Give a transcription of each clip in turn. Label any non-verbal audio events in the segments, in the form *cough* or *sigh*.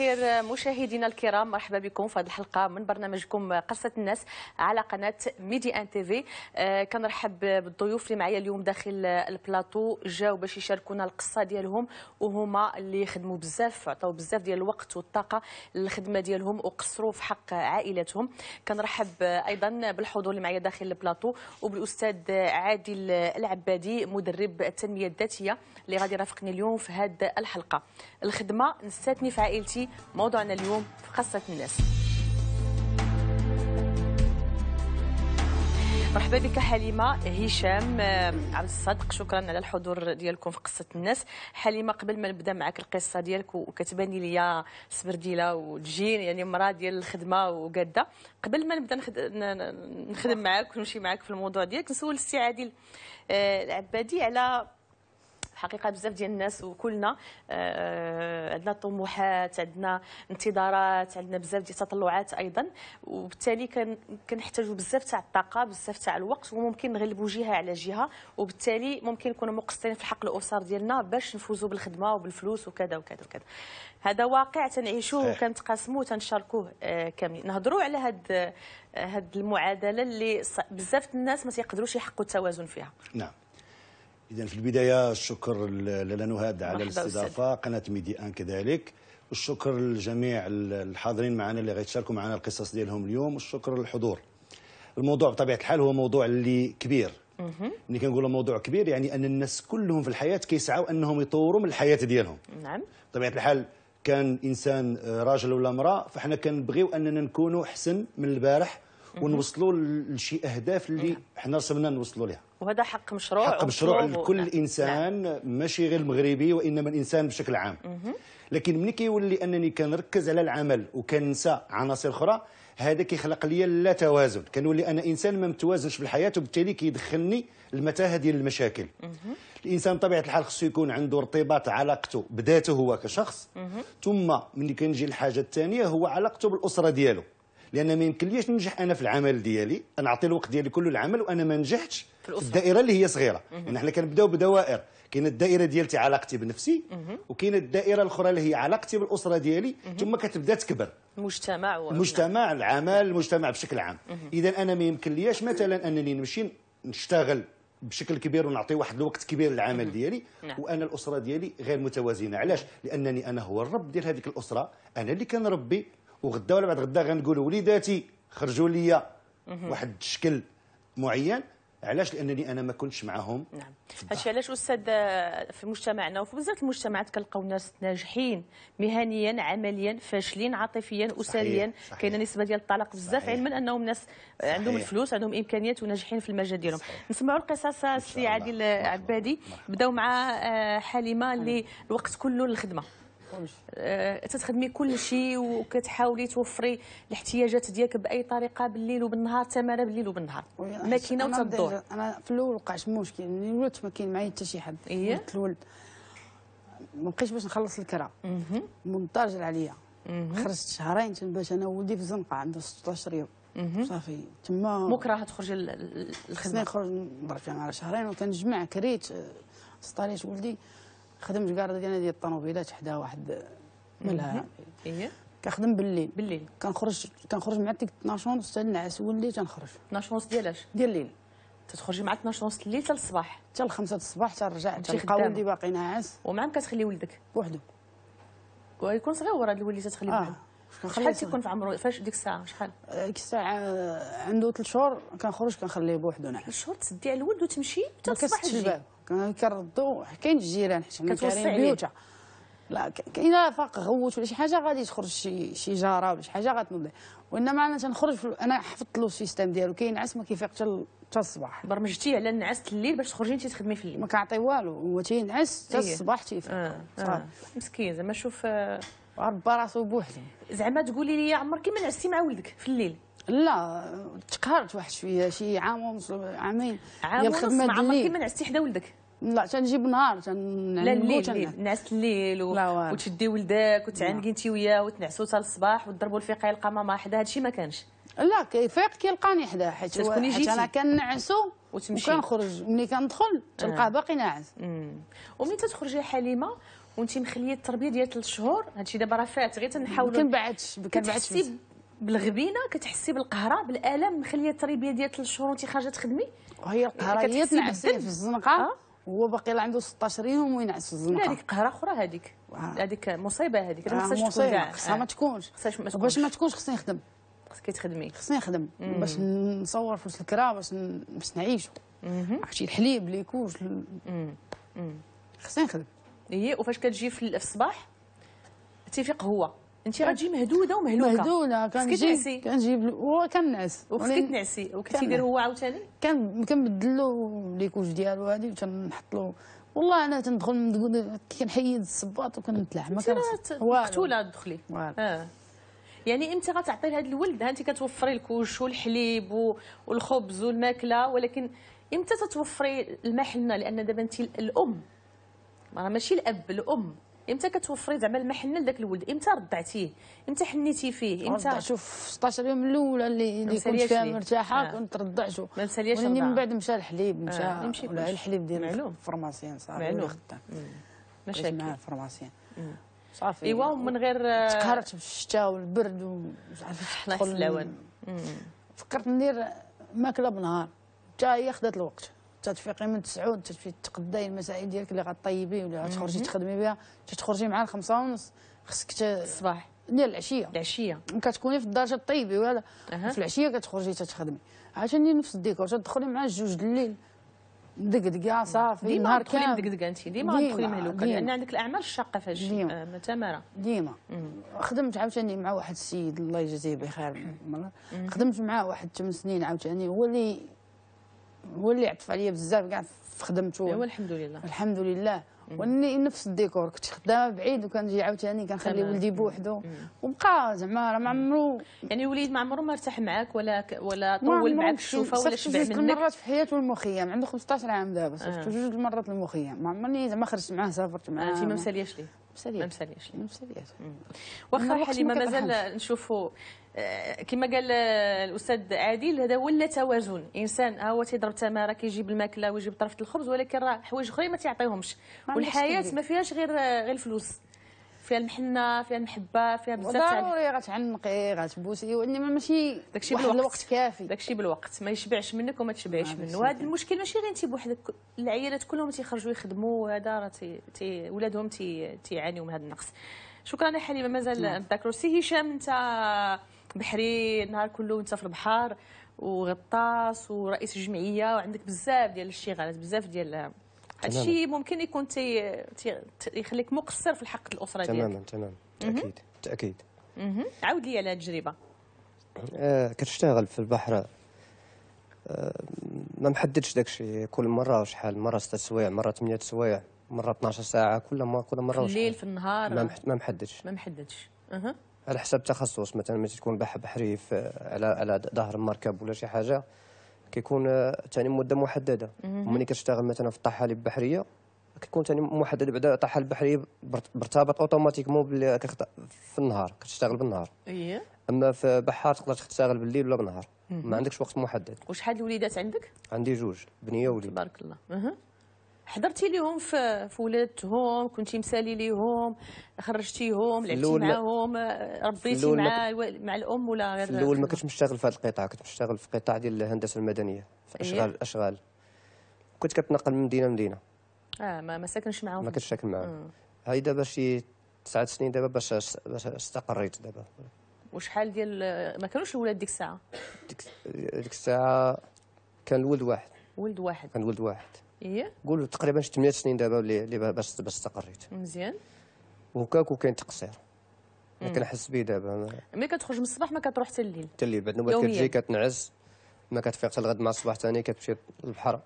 الخير مشاهدينا الكرام مرحبا بكم في هذه الحلقه من برنامجكم قصه الناس على قناه ميدي ان تي في آه، كنرحب بالضيوف اللي معايا اليوم داخل البلاطو جاو باش يشاركونا القصه ديالهم وهما اللي خدموا بزاف عطاو بزاف ديال الوقت والطاقه للخدمه ديالهم وقصروا في حق عائلاتهم كنرحب ايضا بالحضور اللي معايا داخل البلاطو وبالاستاذ عادل العبادي مدرب التنميه الذاتيه اللي غادي يرافقني اليوم في هذه الحلقه الخدمه نساتني في عائلتي موضوعنا اليوم في خاصة الناس مرحبا بك حليمه هشام آه، عبد الصادق شكرا على الحضور ديالكم في قصه الناس حليمه قبل ما نبدا معك القصه ديالك وكتباني ليا سبرديله وتجين يعني مراه ديال الخدمه وقاده قبل ما نبدا نخدم معك ونمشي معك في الموضوع ديالك نسول السي عادل آه، العبادي على حقيقه بزاف ديال الناس وكلنا آه، عندنا طموحات عندنا انتظارات عندنا بزاف ديال التطلعات ايضا وبالتالي كنحتاجوا بزاف تاع الطاقه بزاف تاع الوقت وممكن نغلبوا جهه على جهه وبالتالي ممكن نكونوا مقصرين في حق الاسر ديالنا باش نفوزوا بالخدمه وبالفلوس وكذا وكذا وكذا هذا واقع تنعيشوه وكنتقاسموه وتنشاركوه آه، كاملين نهضروا على هاد هاد المعادله اللي بزاف الناس ما تيقدروش يحققوا التوازن فيها نعم إذا في البداية الشكر لالا نهاد على الاستضافة قناة ميدي أن كذلك والشكر لجميع الحاضرين معنا اللي غيتشاركوا معنا القصص ديالهم اليوم والشكر للحضور الموضوع بطبيعة الحال هو موضوع اللي كبير ملي كنقولوا موضوع كبير يعني أن الناس كلهم في الحياة كيسعوا أنهم يطوروا من الحياة ديالهم نعم بطبيعة الحال كان إنسان راجل ولا امرأة فحنا كنبغيو أننا نكونوا أحسن من البارح ونوصلوا لشي أهداف اللي نعم. حنا رسمنا نوصلوا لها وهذا حق مشروع حق مشروع لكل نعم. انسان نعم. ماشي غير المغربي وانما الانسان بشكل عام مه. لكن ملي كيولي انني كنركز على العمل وكننسى عناصر اخرى هذا كيخلق لي لا توازن كنولي انا انسان ما متوازنش في الحياه وبالتالي كيدخلني المتاهه ديال المشاكل مه. الانسان بطبيعه الحال خصو يكون عنده ارتباط علاقته بذاته هو كشخص مه. ثم ملي كنجي الحاجه الثانيه هو علاقته بالاسره ديالو لان ما يمكنليش ننجح انا في العمل ديالي نعطي الوقت ديالي كله للعمل وانا ما نجحتش في الدائره اللي هي صغيره يعني حنا كنبداو بدوائر كاين الدائره ديالتي علاقتي بنفسي وكاين الدائره الاخرى اللي هي علاقتي بالاسره ديالي ثم كتبدا تكبر المجتمع المجتمع العمل المجتمع بشكل عام اذا انا ما يمكنليش مثلا انني نمشي نشتغل بشكل كبير ونعطي واحد الوقت كبير للعمل ديالي نعم. وانا الاسره ديالي غير متوازنه علاش لانني انا هو الرب ديال هذيك الاسره انا اللي كنربي وغدا ولا بعد غدا غنقول وليداتي خرجوا لي واحد الشكل معين علاش لانني انا ما كنتش معاهم نعم هادشي علاش استاذ آه، في مجتمعنا وفي بزاف المجتمعات كنلقاو ناس ناجحين مهنيا عمليا فاشلين عاطفيا اسريا كاينه نسبه ديال الطلاق بزاف علما انهم ناس صحيح. عندهم الفلوس عندهم امكانيات وناجحين في المجال ديالهم نسمعوا القصص السي عادل عبادي بداو مع آه، حليمه اللي الوقت كله للخدمه آه، تتخدمي كل شيء وكتحاولي توفري الاحتياجات ديالك باي طريقه بالليل وبالنهار تماره بالليل وبالنهار ماكينه وتدور انا في الاول وقعت مشكل ملي ولدت ما كاين معايا حتى شي حد إيه. قلت ولدت الولد ما بقيتش باش نخلص الكرا منطاجل عليا خرجت شهرين باش انا ولدي في الزنقه عنده 16 يوم صافي تما مكره تخرجي للخدمه خصني نخرج نضرب على شهرين وكنجمع كريت آه، سطاليت ولدي خدمت قاعد انا ديال الطوموبيلات حدا واحد ملها إيه. كنخدم بالليل بالليل كنخرج كنخرج مع ديك 12 ونص حتى النعاس والليل تنخرج 12 ونص ديال اش ديال الليل تتخرجي مع 12 ونص الليل حتى الصباح حتى ل 5 الصباح حتى نرجع تلقى ولدي باقي ناعس ومعام كتخلي ولدك بوحدو ويكون صغير هذا الوليد تتخليه آه. بوحدو شحال تيكون في عمره فاش ديك الساعه شحال آه، ديك الساعه آه، عنده 3 شهور كنخرج كنخليه بوحدو نعاس 3 شهور تسدي على الولد وتمشي حتى الصباح كنردو كاين الجيران حيت حنا كاين لا كاين فاق غوت ولا شي حاجه غادي تخرج شي شي جاره ولا شي حاجه غتنوض وانما انا تنخرج انا حفظت له السيستم ديالو كينعس ما كيفيق حتى حتى الصباح برمجتي على النعاس الليل باش تخرجي انت تخدمي في الليل ما كنعطي والو هو تينعس حتى إيه. الصباح تيفيق آه. آه. مسكين زعما شوف آه. ربى راسو بوحدو زعما تقولي لي عمرك كيما نعستي مع ولدك في الليل لا تكهرت واحد شويه شي عام ونص عامين عام ونص ما عمرك ما نعستي حدا ولدك لا تنجيب نهار الليل لا الليل نعس الليل و... وتشدي ولدك وتعنقي نعم. انت وياه وتنعسوا حتى الصباح وتضربوا الفيقه يلقى ماما حدا هادشي ما كانش لا كيفيق كيلقاني حدا حيت حيت انا كنعسو وتمشي وكنخرج ملي كندخل تلقاه نعم. باقي ناعس وملي تتخرجي حليمه وانت مخليه التربيه ديال ثلاث شهور هادشي دابا راه فات غير تنحاولوا كنبعدش كنبعدش بالغبينه كتحسي بالقهره بالالم مخليه التربيه ديال 3 شهور وانت خارجه تخدمي وهي القهره هي اللي في الزنقه أه؟ باقي عنده 16 يوم وينعس في الزنقه لا هذيك قهره اخرى هذيك آه. هذيك مصيبه هذيك مصيبه آه، خصهاش تكون كاع خصها ما آه. تكونش باش ما تكونش خصني نخدم خصك تخدمي خصني نخدم باش نصور فلوس الكرا باش باش نعيشو عرفتي الحليب اللي يكون خصني نخدم هي إيه، وفاش كتجي في الصباح تيفيق هو انت غتجي مهدوده ومهلوكه مهدوده كنجيب كنجيب هو كنعس نعسي وكنتي دير هو عاوتاني كان كنبدل له لي كوج ديالو هادي وتنحط له والله انا تندخل كنحيد الصباط وكنتلاح ما كنت مقتوله تدخلي اه يعني امتى غتعطي لهذا الولد انت كتوفري الكوش والحليب والخبز والماكله ولكن امتى تتوفري المحنه لان دابا انت الام راه ماشي الاب الام امتى كتوفري زعما المحنه لذاك الولد امتى رضعتيه امتى حنيتي فيه امتى شوف 16 يوم الاولى اللي اللي كنت فيها مرتاحه آه. كنت رضعته ما من بعد مشى الحليب مشى آه. ولا الحليب ديال فرماسيان صافي معلوم خدام مشاكل مع الفرماسيان صافي ايوا ومن غير تقهرت بالشتاء والبرد ومش عارف الله فكرت ندير ماكله بنهار حتى هي خدات الوقت تتفيقي من 9 تقداي المسائل ديالك اللي غطيبي ولا غتخرجي تخدمي بها تتخرجي مع الخمسة ونص خصك الصباح ديال العشيه العشيه كتكوني في الدار طيبي ولا أه. في العشيه كتخرجي تتخدمي عاوتاني نفس الديكور تدخلي مع جوج الليل مدقدقه صافي ديما تدخلي مدقدقه انت ديما مع مهلوكه لان عندك الاعمال الشاقه فاش ديما آه، تماره ديما خدمت عاوتاني مع واحد السيد الله يجازيه بخير خدمت معاه واحد 8 سنين عاوتاني هو اللي هو اللي عطف عليا بزاف كاع في خدمته ايوا الحمد لله الحمد لله واني نفس الديكور كنت خدامه بعيد وكنجي عاوتاني كنخلي ولدي بوحدو وبقى زعما راه ما عمرو يعني وليد ما عمرو ما ارتاح معاك ولا ولا طول معاك الشوفه ولا شبع منك جوج مرات في حياته المخيم عنده 15 عام دابا صيفطو آه. جوج مرات المخيم ما عمرني زعما خرجت معاه سافرت معاه انت آه، ما مسالياش ليه مسالياش ما مسالياش واخا حليمه مازال نشوفوا آه، كما قال آه، الاستاذ عادل هذا ولا توازن انسان ها هو تيضرب تماره كيجيب الماكله ويجيب طرفه الخبز ولكن راه حوايج اخرين ما تيعطيهمش والحياه ما فيهاش غير آه، غير الفلوس فيها المحنه فيها المحبه فيها بزاف تاع ضروري غتعنقي إيه، غتبوسي إيه، وانما ماشي داكشي بالوقت الوقت كافي داكشي بالوقت ما يشبعش منك وما تشبعيش منه وهذا المشكل ماشي غير انت بوحدك العيالات كلهم تيخرجوا يخدموا وهذا راه تي, تي ولادهم تيعانيوا من هذا النقص شكرا يا حليمه مازال نتذكروا نعم. سي هشام انت بحري النهار كله وانت في البحر وغطاس ورئيس جمعيه وعندك بزاف ديال الاشتغالات بزاف ديال هادشي ممكن يكون تي... تي... يخليك مقصر في الحق الاسره ديالك تماما تماما تاكيد تاكيد عاود لي على التجربه آه كتشتغل في البحر آه ما محددش داكشي كل مره وشحال مره 6 سوايع مره 8 سوايع مره 12 ساعه كل مره كل مره في الليل في النهار ما محددش ما محددش اها على حسب تخصص مثلا ملي تكون بحريف على على ظهر مركب ولا شي حاجه كيكون ثاني آه، مده محدده وملي كتشتغل مثلا في الطحالب البحريه كيكون ثاني محدد بعدا الطحالب البحريه برتبط اوتوماتيكمون في النهار كتشتغل بالنهار اييه اما في بحار تقدر تشتغل بالليل ولا بالنهار ما عندكش وقت محدد وشحال الوليدات عندك عندي جوج بنيه ووليد تبارك الله حضرتي ليهم في في ولادتهم كنتي مسالي ليهم خرجتيهم لعبتي معاهم ربيتي مع مع الام ولا غير في الاول ما كنتش مشتغل في هذا القطاع كنت مشتغل في قطاع ديال الهندسه المدنيه في إيه. اشغال إيه؟ اشغال كنت كتنقل من مدينه لمدينه اه ما ما ساكنش معاهم ما كنتش ساكن معاهم هاي دابا شي تسعة سنين دابا باش باش استقريت دابا وشحال ديال ما كانوش الولاد ديك الساعه ديك, ديك الساعه كان الولد واحد ولد واحد كان ولد واحد ايه قولوا تقريبا شي 8 سنين دابا اللي باش باش استقريت مزيان وكاكو كاين تقصير كنحس به دابا ملي كتخرج من الصباح ما كتروح حتى الليل حتى الليل بعد نوبات كتجي كتنعس ما كتفيق حتى الغد مع الصباح ثاني كتمشي للبحر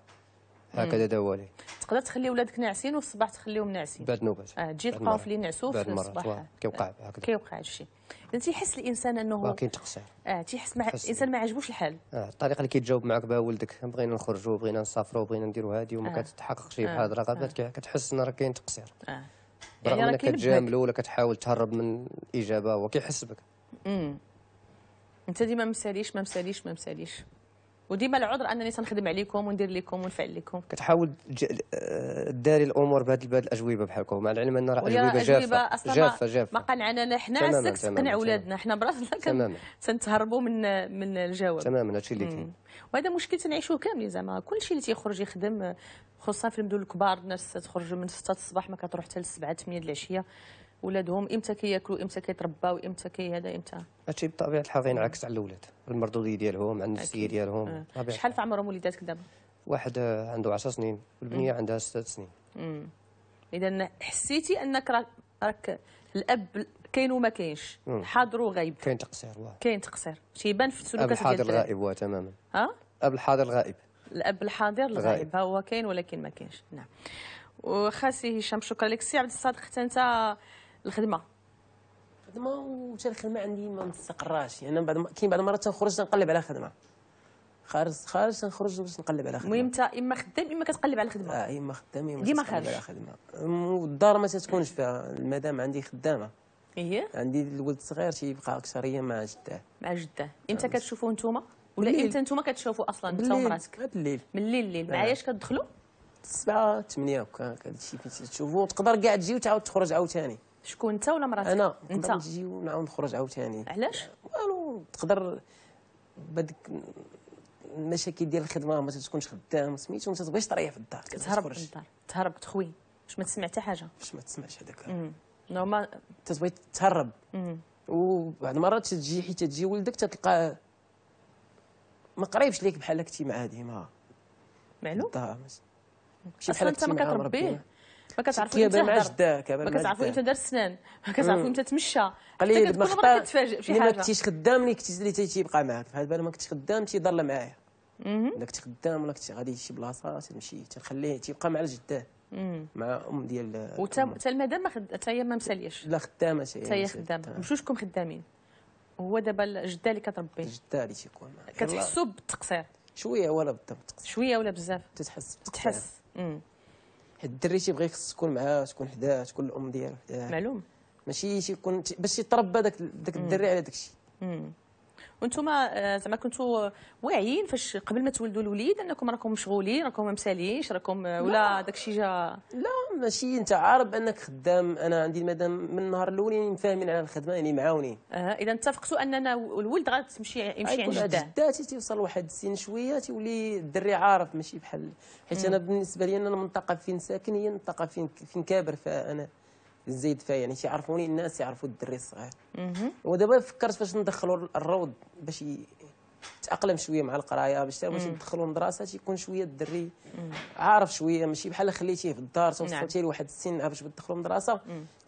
هكذا دوالي تقدر تخلي ولادك ناعسين وفي الصباح تخليهم ناعسين بعد نوبات آه تجي تلقاهم في نعسوا في الصباح كيوقع آه، هكذا كيوقع الشيء انت تيحس الانسان انه كاين تقصير اه تيحس مع الانسان ما عجبوش الحال اه الطريقه اللي كيتجاوب معك بها ولدك بغينا نخرجوا بغينا نسافروا بغينا نديروا هذه وما آه. كتحققش شي بحال الرغبات آه. آه. كتحس ان راه كاين تقصير اه يعني انك كتجامله ولا كتحاول تهرب من الاجابه هو كيحس بك امم انت ديما مساليش ما مساليش ما مساليش وديما العذر انني سنخدم عليكم وندير لكم ونفعل لكم كتحاول داري الامور بهذه بهذه الاجوبه بحالكم مع العلم ان راه اجوبه جافه أصلا جافه جافه ما قنعنانا حنا عساك تقنع ولادنا حنا براسنا تنتهربوا من من الجواب تماما هادشي اللي كاين وهذا مشكل تنعيشوه كاملين زعما كلشي اللي تيخرج يخدم خصوصا في المدن الكبار الناس تخرج من 6 الصباح ما كتروح حتى ل 7 8 العشيه ولادهم امتى كياكلوا امتى كيترباو امتى كي هذا امتى هادشي بطبيعه الحال غينعكس على الاولاد المردوديه ديالهم على النفسيه ديالهم أه. شحال في عمرهم وليداتك دابا واحد عنده 10 سنين والبنيه عندها 6 سنين اذا حسيتي انك راك الاب كاين وما كاينش حاضر وغايب كاين تقصير واه كاين تقصير تيبان في السلوكات ديالك الحاضر الغائب تماما ها الاب الحاضر الغائب الاب الحاضر الغائب هو كاين ولكن ما كاينش نعم وخاسي هشام شكرا لك سي عبد الصادق حتى انت الخدمه الخدمه ومشى الخدمه عندي ما مستقراش يعني بعد كاين بعض المرات تنخرج تنقلب على خدمه خارج خارج تنخرج باش نقلب على خدمه المهم انت اما خدام اما كتقلب على خدمه اه اما خدام اما ديما خارج على خدمه والدار ما تتكونش فيها المدام عندي خدامه ايه عندي الولد الصغير تيبقى اكثر هي مع جداه مع جداه امتى آه، كتشوفوه نتوما ولا امتى نتوما كتشوفوا اصلا انت ومراتك آه، بالليل من الليل الليل مع آه. اياش كتدخلوا سبعه ثمانيه هكا هادشي فين تشوفوا تقدر كاع تجي وتعاود تخرج عاوتاني شكون انت ولا مراتك انا انت نجي ونعاود نخرج عاوتاني علاش والو تقدر بدك المشاكل ديال الخدمه ما تكونش خدام سميتو وانت تبغيش تريح في الدار كتهرب من الدار تهرب تخوي باش ما تسمع حتى حاجه باش ما تسمعش هذاك نورمال تبغي تهرب وبعد المرات تجي حيت تجي ولدك تلقى ما قريبش ليك بحال كنتي معاه ديما معلوم اصلا انت ما كتربيه ما كتعرفوا امتى هضر ما كتعرفوا انت دار سنان ما كتعرفوا انت تمشى قليل كل مره كتفاجئ في حاجه ما كنتيش خدام اللي كنتي اللي تيبقى معاك فهاد بال ما كنتش خدام تيضل معايا الا كنت خدام ولا كنت غادي شي بلاصه تمشي تخليه تيبقى مع الجده مع ام ديال وتا المدام ما حتى هي ما مساليش لا خدامه حتى هي خدامه مشوشكم خدامين هو دابا الجده اللي كتربي الجده اللي تيكون كتحسوا بالتقصير شويه ولا بالضبط شويه ولا بزاف تتحس تتحس الدري تيبغي خص تكون معاه تكون حداه تكون الام ديالو حداه معلوم ماشي تيكون باش يتربى داك داك الدري على داك الشيء وانتم آه، زعما كنتوا واعيين فاش قبل ما تولدوا الوليد انكم راكم مشغولين راكم مساليش راكم آه، ولا داك الشيء جا لا ماشي انت عارف انك خدام انا عندي المدام من النهار الاولين يعني فاهمين على الخدمه يعني معاونين آه اذا اتفقتوا اننا الولد غتمشي يمشي عند جداه جداتي تيوصل واحد السن شويه تيولي الدري عارف ماشي بحال حيت انا بالنسبه لي انا المنطقه فين ساكن هي المنطقه فين فين كابر فيها انا الزيد فيها يعني يعرفوني الناس يعرفوا الدري الصغير ودابا فكرت فاش ندخلوا الروض باش يتاقلم شويه مع القرايه باش باش ندخلوا المدرسه تيكون شويه الدري عارف شويه ماشي بحال خليتيه في الدار توصلتيه نعم. لواحد السن آه، باش تدخلوا المدرسه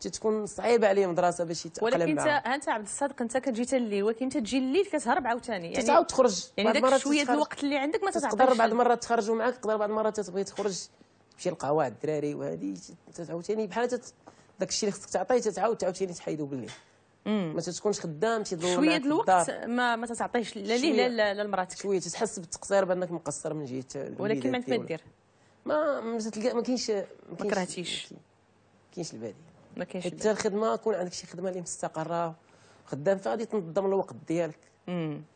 تتكون صعيبه عليه المدرسه باش يتاقلم ولكن انت انت عبد الصادق انت كتجي حتى الليل ولكن انت تجي الليل كتهرب عاوتاني يعني تعاود تخرج يعني داك شويه الوقت اللي عندك ما تتعطيش تقدر بعض المرات تخرجوا معاك تقدر بعض المرات تبغي تخرج تمشي لقهوه الدراري وهذه عاوتاني بحال داك الشيء اللي خصك تعطيه تتعاود تعاوتاني تحيدو بالليل ما تتكونش خدام تيدور شويه الوقت ما ما تعطيش لا ليه لا لمراتك شويه تحس بالتقصير بانك مقصر من جهه ولكن ما انت ما دير ما ما تلقى ما كاينش ما كرهتيش ما كاينش البديل ما كاينش حتى الخدمه يكون عندك شي خدمه اللي مستقره خدام فيها غادي تنظم الوقت ديالك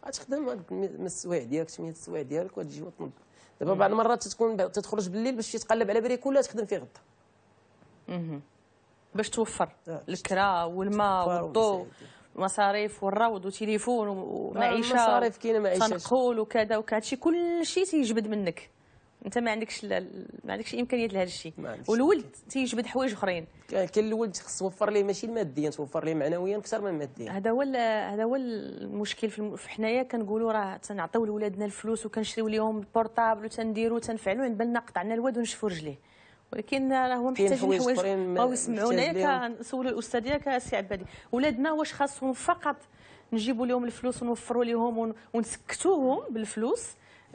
غتخدم من السوايع ديالك 8 السوايع ديالك وتجي وتنظم دابا بعض المرات تكون تتخرج بالليل باش تقلب على بريك ولا تخدم فيه غدا باش توفر آه، الكرا والماء والضوء مصاريف والروض وتليفون ومعيشه مصاريف كاينه معيشه تنقول وكذا وكذا هادشي كلشي تيجبد منك انت ما عندكش ما عندكش امكانيات لهذا الشيء والولد تيجبد حوايج اخرين كاين الولد خص توفر ليه ماشي ماديا توفر ليه معنويا اكثر من ماديا هذا هو هذا هو المشكل في حنايا كنقولوا راه تنعطيو لولادنا الفلوس وكنشريو لهم البورطابل وتنديروا وتنفعلو عند بالنا قطعنا الواد ونشفوا رجليه ولكن راه هو محتاج حوايج او يسمعونا كنسولوا الاستاذ ياك سي عبادي ولادنا واش خاصهم فقط نجيبوا لهم الفلوس ونوفروا لهم ونسكتوهم بالفلوس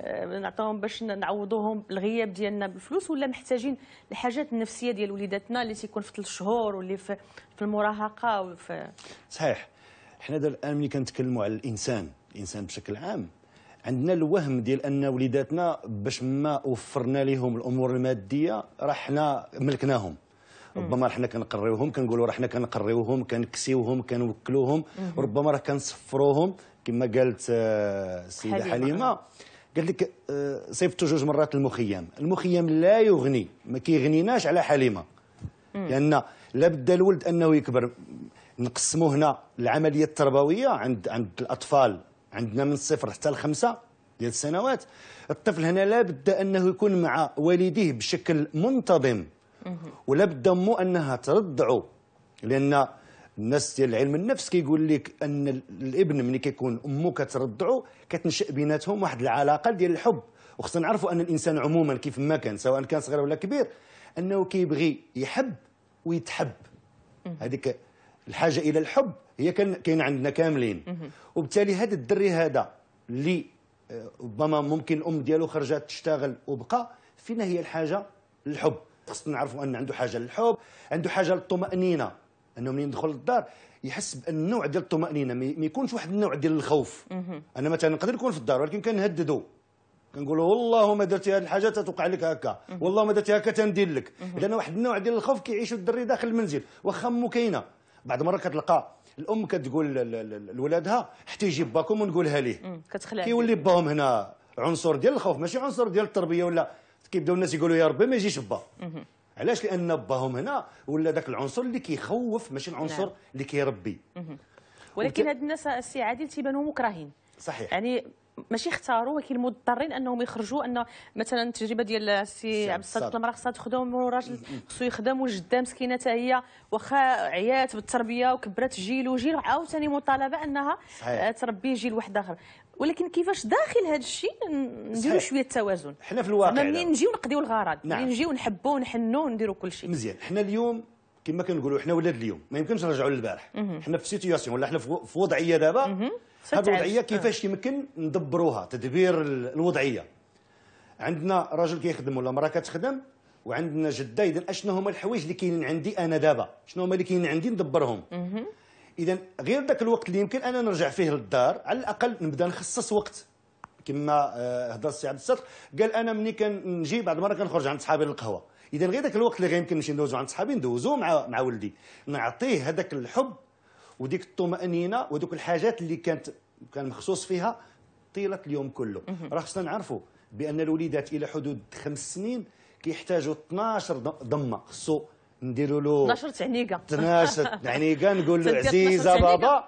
آه، نعطيهم باش نعوضوهم الغياب ديالنا بالفلوس ولا محتاجين الحاجات النفسيه ديال وليداتنا اللي تيكون في ثلاث شهور واللي في, في المراهقه وفي صحيح حنا الان ملي كنتكلموا على الانسان الانسان بشكل عام عندنا الوهم ديال ان وليداتنا باش ما وفرنا لهم الامور الماديه راه حنا ملكناهم ربما حنا كنقريوهم كنقولوا راه حنا كنقريوهم كنكسيوهم كنوكلوهم ربما راه كنصفروهم كما قالت آه، السيده حليمه قالت لك آه، صيفطوا جوج مرات المخيم المخيم لا يغني ما كيغنيناش على حليمه لان لا بد الولد انه يكبر نقسموا هنا العمليه التربويه عند عند الاطفال عندنا من الصفر حتى الخمسه ديال السنوات الطفل هنا لابد انه يكون مع والديه بشكل منتظم ولا بد امه انها ترضعه لان الناس ديال علم النفس كيقول لك ان الابن ملي كيكون امه كترضعو كتنشا بيناتهم واحد العلاقه ديال الحب وخصنا نعرفوا ان الانسان عموما كيف ما كان سواء كان صغير ولا كبير انه كيبغي يحب ويتحب هذيك الحاجه الى الحب هي كان كاين عندنا كاملين وبالتالي هذا الدري هذا اللي آه، ربما ممكن الام ديالو خرجت تشتغل وبقى فينا هي الحاجه للحب خصنا نعرفوا ان عنده حاجه للحب عنده حاجه للطمانينه انه منين يدخل للدار يحس بان ديال الطمانينه ما يكونش واحد النوع ديال الخوف انا مثلا نقدر نكون في الدار ولكن كنهددو كنقولوا والله ما درتي هذه الحاجه تتوقع لك هكا والله ما درتي هكا تندير لك اذا واحد النوع ديال الخوف كيعيشوا الدري داخل المنزل واخا مو كاينه بعد مره كتلقى الام كتقول لولادها حتى يجي باكم ونقولها ليه كيولي باهم هنا عنصر ديال الخوف ماشي عنصر ديال التربيه ولا كيبداو الناس يقولوا يا ربي ما يجيش با علاش لان باهم هنا ولا ذاك العنصر اللي كيخوف ماشي العنصر نعم. اللي كيربي ولكن هاد الناس السي عادل تيبانوا مكرهين صحيح يعني ماشي اختاروا ولكن مضطرين انهم يخرجوا ان مثلا التجربه ديال السي عبد الصادق المراه خصها تخدم وراجل خصو يخدم وجده مسكينه حتى هي واخا عيات بالتربيه وكبرت جيل وجيل وعاوتاني مطالبه انها صحيح. آه، تربي جيل واحد اخر ولكن كيفاش داخل هذا الشيء نديروا شويه التوازن حنا في الواقع منين نجيو نقضيو الغرض منين نعم. يعني نجيو نحبوا ونحنوا ونديروا كل شيء مزيان حنا اليوم كما كنقولوا حنا ولاد اليوم ما يمكنش نرجعوا للبارح حنا في سيتياسيون ولا حنا في وضعيه دابا هذه الوضعيه كيفاش آه. يمكن ندبروها تدبير الوضعيه عندنا راجل كيخدم ولا مراه كتخدم وعندنا جده اذا اشنو هما الحوايج اللي كاينين عندي انا دابا شنو هما اللي كاينين عندي ندبرهم اذا غير ذاك الوقت اللي يمكن انا نرجع فيه للدار على الاقل نبدا نخصص وقت كما آه، هضر السي عبد الستار قال انا ملي كنجي بعض المره كنخرج عند صحابي للقهوه اذا غير ذاك الوقت اللي غيمكن نمشي ندوزو عند صحابي ندوزو مع مع ولدي نعطيه هذاك الحب وديك الطمأنينة ودوك الحاجات اللي كانت كان مخصوص فيها طيلة اليوم كله راه خصنا نعرفوا بأن الوليدات إلى حدود خمس سنين كيحتاجوا 12 ضمة خصو نديروا له 12 تعنيقة 12 *laughs* تعنيقة نقول له عزيزة بابا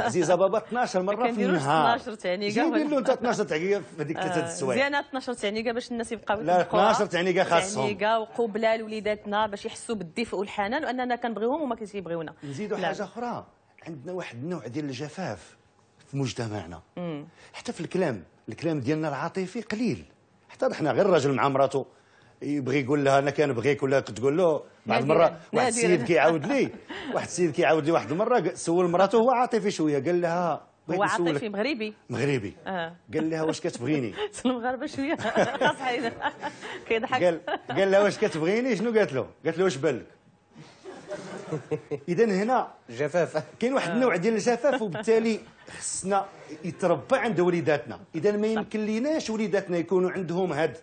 عزيزه بابا 12 مره في النهار 12 تعنيقه جيبي له انت 12 تعنيقه في هذيك ثلاثه السوايع آه، مزيانه 12 تعنيقه باش الناس يبقاو لا 12 تعنيقه خاصهم تعنيقه وقبله لوليداتنا باش يحسوا بالدفء والحنان واننا كنبغيوهم وما كيبغيونا نزيدوا حاجه اخرى عندنا واحد النوع ديال الجفاف في مجتمعنا مم. حتى في الكلام الكلام ديالنا العاطفي قليل حتى حنا غير الراجل مع مراته يبغي يقول لها انا كنبغيك ولا تقول له بعض المره واحد السيد كيعاود لي واحد السيد كيعاود لي واحد المره سول مراته هو عاطفي شويه قال لها هو عاطفي مغربي مغربي آه. قال لها واش كتبغيني المغاربه *laughs* شويه *laughs* صحيح كيضحك قال قال لها واش كتبغيني شنو قالت له قالت له واش بالك *laughs* اذا هنا جفاف كاين واحد النوع ديال الجفاف وبالتالي خصنا يتربى عند وليداتنا اذا ما يمكن ليناش وليداتنا يكونوا عندهم هاد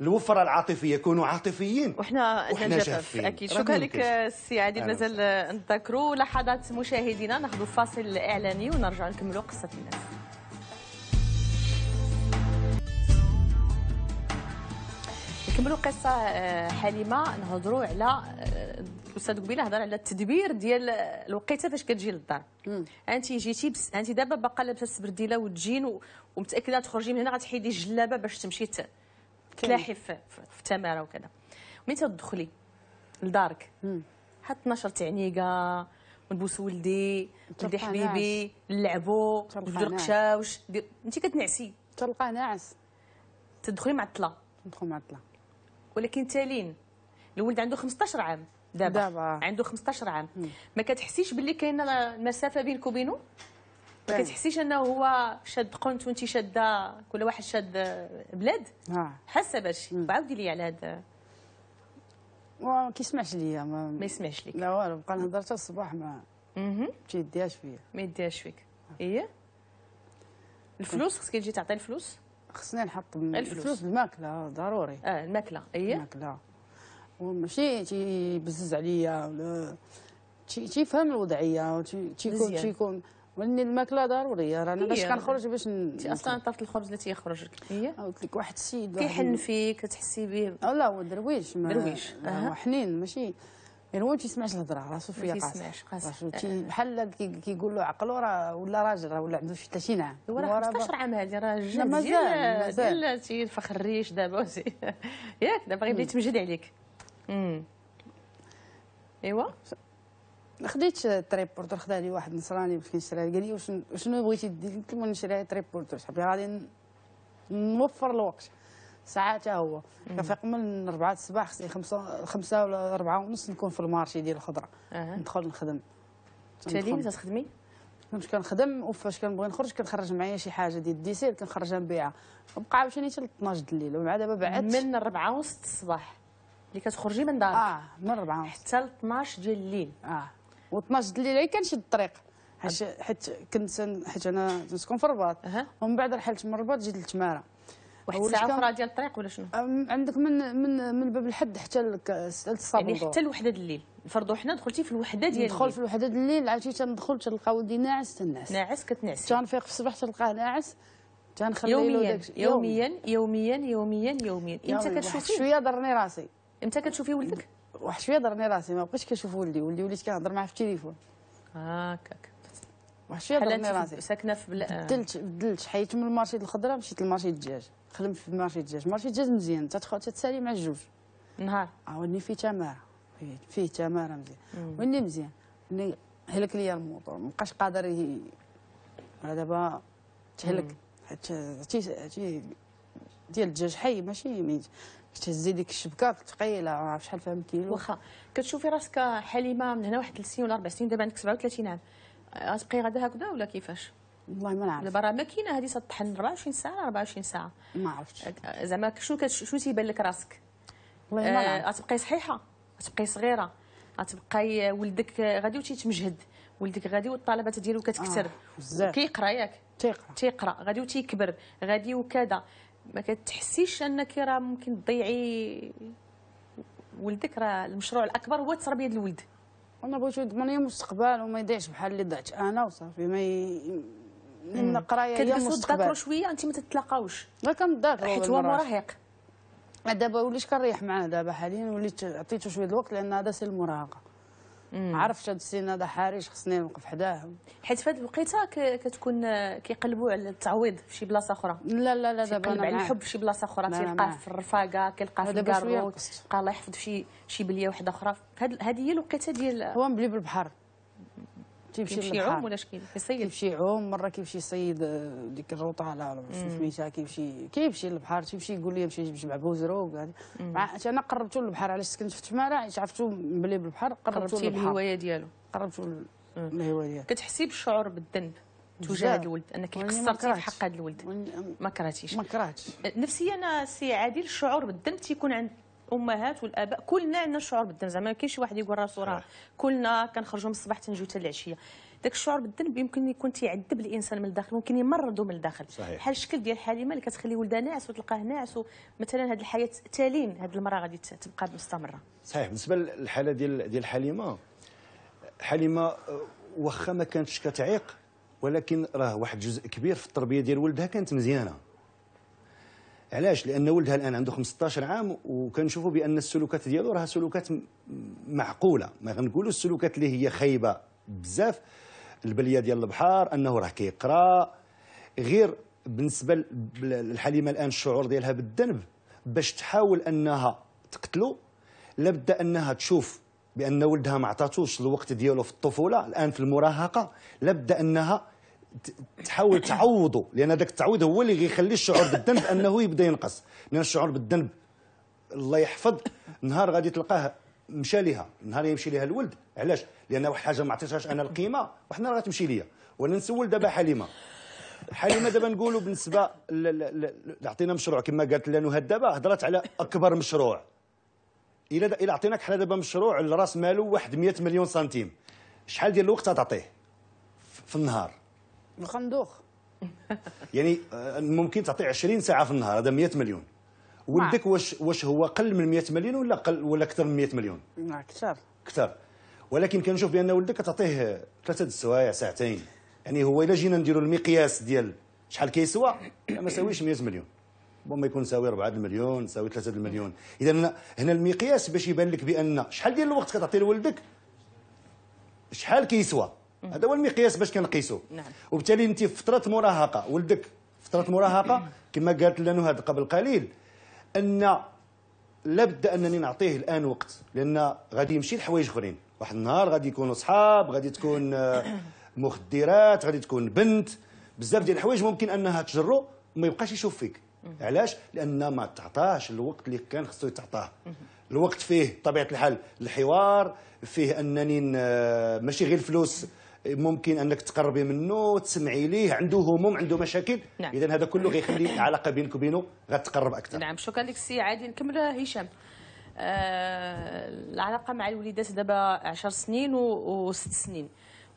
الوفره العاطفيه يكونوا عاطفيين وحنا عندنا جفاف اكيد شكرا لك السي عادل مازال نتذكروا لحظات مشاهدينا ناخذ فاصل اعلاني ونرجع نكملوا قصه الناس نكملوا قصه آه، حليمه نهضروا على آه، الاستاذ قبيله هضر على التدبير ديال الوقيته فاش كتجي للدار انت جيتي بس انت دابا باقا لابسه السبرديله وتجين ومتاكده تخرجي من هنا غتحيدي الجلابه باش تمشي تلاحي في, في التماره وكذا ملي تدخلي لدارك هاد 12 تعنيقه ونبوس ولدي ولدي حبيبي نلعبوا نبدو قشاوش انت كتنعسي تلقى ناعس تدخلي معطله تدخلي معطله ولكن تالين الولد عنده 15 عام دابا دابا عنده 15 عام ما كتحسيش باللي كاينه المسافه بينك وبينه ما كتحسيش انه هو شاد قنت وانت شاده كل واحد شاد بلاد حاسه بهادشي عاودي لي على هذا ما كيسمعش ليا ما, ما يسمعش ليك لا والو بقى نهضر حتى الصباح ما ما تيديهاش فيا ما يديهاش فيك هي إيه؟ الفلوس خصك تجي تعطي الفلوس خصني نحط الفلوس, الفلوس الماكله ضروري اه الماكله اي الماكله وماشي تيبزز عليا ولا تيفهم الوضعيه تيكون تيكون ولني الماكله ضروريه رانا باش كنخرج باش انت اصلا طرف الخبز اللي تيخرج لك هي قلت لك واحد السيد كيحن فيك تحسي به لا هو درويش درويش حنين ماشي يعني هو ما تيسمعش الهضره راه راسو فيا تيسمعش راسو أه. بحال كيقول له عقلو راه ولا راجل راه ولا عنده شي 30 عام هو راه 15 عام هذه راه مازال مازال تيفخر الريش دابا *laughs* ياك دابا غير تمجد عليك امم ايوا خديت تريبورتور خدا لي واحد نصراني باش نشري قال لي واش شنو بغيتي دير قلت له نشريها تريبورتور صاحبي غادي نوفر الوقت ساعات هو كنفيق من 4 الصباح خصني 5 5 ولا 4 ونص نكون في المارشي ديال الخضره أه. ندخل نخدم تشادي انت تخدمي كنت كنخدم وفاش كنبغي نخرج كنخرج معايا شي حاجه ديال الديسير كنخرجها نبيعها وبقى عاوتاني حتى ل 12 الليل ومع دابا بعد من 4 ونص الصباح اللي كتخرجي من دارك اه من 4 حتى ل 12 ديال الليل اه و12 الليل هي كنشد الطريق حيت كنت حيت انا نسكن في الرباط أه. ومن بعد رحلت من الرباط جيت لتمارا واحد الساعه اخرى ديال الطريق ولا شنو عندك من من من باب الحد حتى للصابون يعني حتى الوحده ديال الليل نفرضوا حنا دخلتي في الوحده ديال الليل ندخل في الوحده ديال الليل عرفتي تندخل تلقى ولدي ناعس تنعس ناعس كتنعس تنفيق في الصباح تلقاه ناعس تنخليه يوميا يوميا يوميا يوميا يوميا انت كتشوفي شويه ضرني راسي امتى كتشوفي ولدك واحد شويه ضرني راسي ما بقيتش كنشوف ولدي ولدي وليت كنهضر معاه في التليفون هكاك آه، واحد شويه ضرني راسي ساكنه في بلا بدلت بدلت حيت من المارشي الخضره مشيت للمارشي الدجاج خدمت في المارشي الدجاج مارشي الدجاج مزيان تتسالي مع الجوج نهار عاوني آه، فيه تماره فيه تماره مزيان واني مزيان اني هلك ليا الموطور مابقاش قادر راه دابا تهلك حيت ديال الدجاج حي ماشي ميت تهزي ديك الشبكه ثقيله ما عرفتش شحال فيها من كيلو واخا كتشوفي راسك حليمه من هنا واحد ثلاث سنين ولا اربع سنين دابا عندك 37 عام غتبقي غادا هكذا ولا كيفاش والله ما نعرف دابا راه ماكينه هذه تطحن 24 ساعه 24 ساعه ما عرفتش زعما شنو شنو تيبان لك راسك والله ما آه، نعرف غتبقي صحيحه غتبقي صغيره غتبقاي ولدك غادي وتيتمجهد ولدك غادي والطلبات ديالو كتكثر آه كيقرا ياك تيقرا تيقرا غادي وتيكبر غادي وكذا ما كتحسيش انك راه ممكن تضيعي ولدك راه المشروع الاكبر هو تربيه الولد انا بغيت يضمن مستقبل وما يضيعش بحال اللي ضعت انا وصافي ما ي... من القرايه هي المستقبل تذاكروا شويه انت ما تتلاقاوش لا كنتذاكروا حيت هو مراهق دابا وليت كنريح معاه دابا حاليا وليت عطيتو شويه الوقت لان هذا سي المراهقه عارف شاد هاد هذا حارش خصني نوقف حداهم حيت في هاد الوقيته كتكون كيقلبوا على التعويض في شي بلاصه اخرى لا لا لا دابا انا على الحب في شي بلاصه اخرى تلقاه في الرفاقه كيلقاه في الكاروت تلقاه الله يحفظ في شي شي بليه واحده اخرى هذه هي الوقيته ديال هو مبلي بالبحر كيمشي يعوم ولا شكيل كيصيد كيمشي يعوم مره كيمشي يصيد آه، ديك الروطه على سميتها كيمشي كيمشي للبحر تيمشي يقول لي مشي نجمع بوزروك مع انا قربته للبحر علاش سكنت في تماره عرفتو بلي بالبحر قربته للبحر الهوايه ديالو قربتو الهوايه ديالو كتحسي بالشعور بالذنب تجاه هذا الولد انك قصرتي في حق هذا الولد ما كرهتيش ما كرهتش نفسيا انا آه، سي عادل الشعور بالذنب تيكون عند الامهات والاباء كلنا عندنا شعور بالذنب زعما ما كاينش واحد يقول راسو راه كلنا كنخرجوا من الصباح تنجيو حتى العشيه داك الشعور بالذنب يمكن يكون تيعذب الانسان من الداخل ممكن يمرضه من الداخل بحال الشكل ديال حليمه اللي كتخلي ولدها ناعس وتلقاه ناعس مثلا هذه الحياه تالين هذه المراه غادي تبقى مستمره صحيح بالنسبه للحاله ديال ديال حليمه حليمه واخا ما كانتش كتعيق ولكن راه واحد جزء كبير في التربيه ديال ولدها كانت مزيانه علاش لان ولدها الان عنده 15 عام وكنشوفوا بان السلوكات ديالو راه سلوكات معقوله ما غنقولوا السلوكات اللي هي خايبه بزاف البليه ديال البحار انه راه كيقرا غير بالنسبه للحليمه الان الشعور ديالها بالذنب باش تحاول انها تقتلو لابد انها تشوف بان ولدها ما عطاتوش الوقت ديالو في الطفوله الان في المراهقه لابد انها تحاول تعوضه لان هذاك التعويض هو اللي غيخلي الشعور بالذنب *laughs* انه يبدا ينقص لان الشعور بالذنب الله يحفظ نهار غادي تلقاه مشى ليها نهار يمشي ليها الولد علاش لان واحد الحاجه ما عطيتهاش انا القيمه وحنا راه غتمشي ليا وانا نسول دابا حليمه حليمه دابا نقولوا بالنسبه اعطينا مشروع كما قالت لنا دابا هضرات على اكبر مشروع الا الى عطيناك حنا دابا مشروع راس مالو واحد 100 مليون سنتيم شحال ديال الوقت غتعطيه في النهار الخندوق يعني آه، ممكن تعطي 20 ساعه في النهار هذا 100 مليون ولدك نعم. واش واش هو قل من 100 مليون ولا قل ولا اكثر من 100 مليون؟ نعم، اكثر اكثر ولكن كنشوف بان ولدك تعطيه ثلاثه السوايع ساعتين يعني هو الا جينا نديروا المقياس ديال شحال كيسوى ما يساويش 100 مليون ربما يكون ساوي 4 مليون ساوي 3 مليون اذا هنا المقياس باش يبان لك بان شحال ديال الوقت كتعطي لولدك شحال كيسوى هذا هو المقياس باش كنقيسوا نعم. وبالتالي انت في فتره مراهقه ولدك فتره مراهقه *coughs* كما قالت لنا نهاد قبل قليل ان لابد انني نعطيه الان وقت لان غادي يمشي لحوايج اخرين واحد النهار غادي يكونوا صحاب غادي تكون آه، *coughs* مخدرات غادي تكون بنت بزاف ديال الحوايج ممكن انها تجرو ما يبقاش يشوف فيك علاش لان ما تعطاش الوقت اللي كان خصو يتعطاه الوقت فيه طبيعه الحال الحوار فيه انني آه، ماشي غير الفلوس ممكن انك تقربي منه تسمعي ليه عنده هموم عنده مشاكل نعم. اذا هذا كله غيخلي العلاقه بينك وبينه غتقرب اكثر نعم شكرا لك سي عادي نكمل هشام آه العلاقه مع الوليدات دابا 10 سنين و6 سنين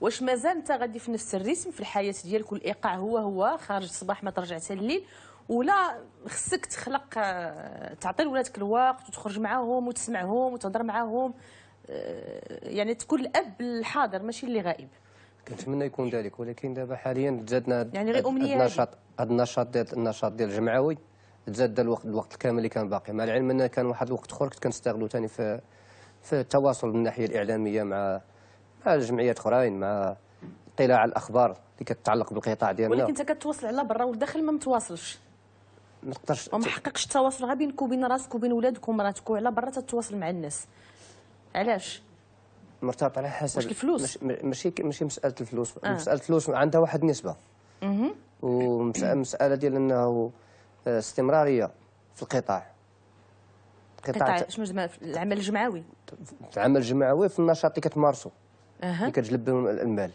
واش مازال انت غادي في نفس الريتم في الحياه ديالك والايقاع هو هو خارج الصباح ما ترجع حتى الليل ولا خصك تخلق آه، تعطي لولادك الوقت وتخرج معاهم وتسمعهم وتهضر معاهم آه، يعني تكون الاب الحاضر ماشي اللي غائب كنتمنى يكون ذلك ولكن دابا حاليا تزادنا يعني غير امنيه النشاط هذا النشاط ديال النشاط ديال الجمعوي تزاد الوقت الوقت الكامل اللي كان باقي مع العلم ان كان واحد الوقت اخر كنت كنستغلو ثاني في في التواصل من الناحيه الاعلاميه مع مع جمعيات اخرين مع اطلاع على الاخبار اللي كتتعلق بالقطاع ديالنا ولكن انت كتواصل على برا والداخل ما متواصلش ما تقدرش وما حققش التواصل غير بينك وبين راسك وبين ولادك ومراتك وعلى برا تتواصل مع الناس علاش مرتبط على حسب مش الفلوس ماشي ماشي مساله الفلوس آه. مساله الفلوس عندها واحد النسبه ومساله *coughs* ديال انه آه، استمراريه في القطاع قطاع العمل الجمعوي العمل الجمعوي في النشاط اللي كتمارسو اللي كتجلب بهم المال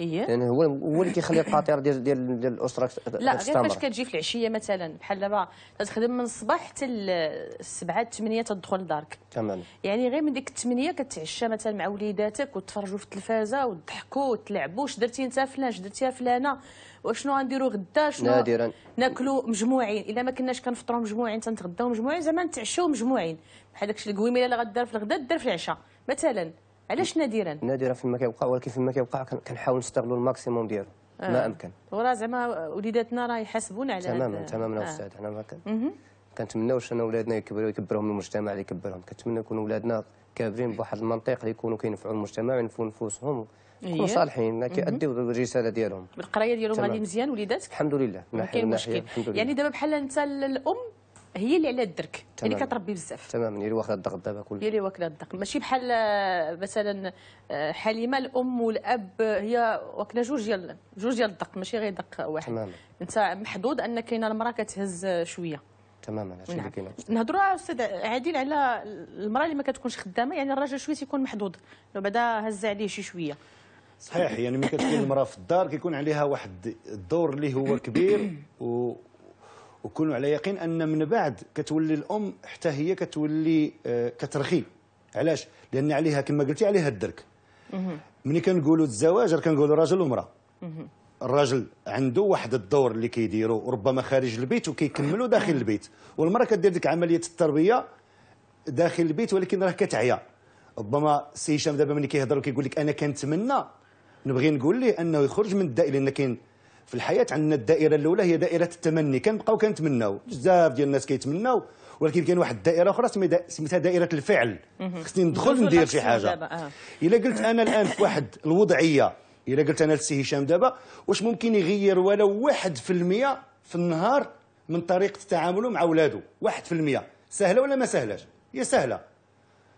إيه؟ يعني هو هو اللي كيخلي القاطر ديال ديال ديال الاسره لا غير فاش كتجي في العشيه مثلا بحال دابا تخدم من الصباح حتى السبعه الثمانيه تدخل لدارك تماما يعني غير من ديك الثمانيه كتعشى مثلا مع وليداتك وتفرجوا في التلفازه وتضحكوا وتلعبوا واش درتي انت فلان اش درتيها فلانه وشنو غنديروا غدا شنو نادرا ناكلوا مجموعين الا ما كناش كنفطروا مجموعين تنتغداو مجموعين زعما نتعشاو مجموعين بحال داكشي القويمه اللي غدار في الغداء دار في العشاء مثلا علاش نادرا نادرا فيما كيبقى ولكن فيما كيبقى كنحاول نستغلوا الماكسيموم ديالو آه. ما امكن وراه زعما وليداتنا راه يحاسبون على تماما تماما آه. استاذ حنا ما كنتمناوش ان اولادنا يكبروا يكبرهم المجتمع اللي يكبرهم كنتمنى يكونوا اولادنا كابرين بواحد المنطق اللي يكونوا كينفعوا المجتمع وينفعوا نفوسهم يكونوا إيه. صالحين كيأديوا الرساله ديالهم القرايه ديالهم غادي مزيان وليداتك الحمد لله ما كاين مشكل يعني دابا بحال انت الام هي اللي على الدرك هي يعني اللي كتربي بزاف تماما هي اللي واخده الدق دابا كل هي اللي واكله الدق ماشي بحال آه، مثلا آه، حليمه الام والاب هي واكله جوج ديال جوج ديال الدق ماشي غير دق واحد تماما انت محظوظ ان كاينه المراه كتهز شويه تماما هادشي اللي نعم. كاين نهضروا استاذ عادل على المراه اللي ما كتكونش خدامه يعني الراجل شويه تيكون محظوظ بعدا هز عليه شي شويه صحيح يعني ملي كتكون المراه في الدار كيكون عليها واحد الدور اللي هو كبير *clears throat* و وكونوا على يقين ان من بعد كتولي الام حتى هي كتولي آه، كترخي علاش لان عليها كما قلتي عليها الدرك ملي كنقولوا الزواج راه كنقولوا راجل ومراه الراجل عنده واحد الدور اللي كيديروا ربما خارج البيت وكيكملوا داخل البيت والمراه كدير ديك عمليه التربيه داخل البيت ولكن راه كتعيا ربما سي هشام دابا ملي كيهضر وكيقول لك انا كنتمنى نبغي نقول ليه انه يخرج من الدائره لان كاين في الحياه عندنا الدائره الاولى هي دائره التمني كنبقاو كنتمناو بزاف ديال الناس كيتمناو ولكن كاين واحد الدائره اخرى سميتها دائره الفعل خصني ندخل ندير شي حاجه آه. الا قلت انا الان في واحد *coughs* الوضعيه الا قلت انا لسي هشام دابا واش ممكن يغير ولو 1% في النهار من طريقه تعامله مع في 1% سهله ولا ما سهلاش هي سهله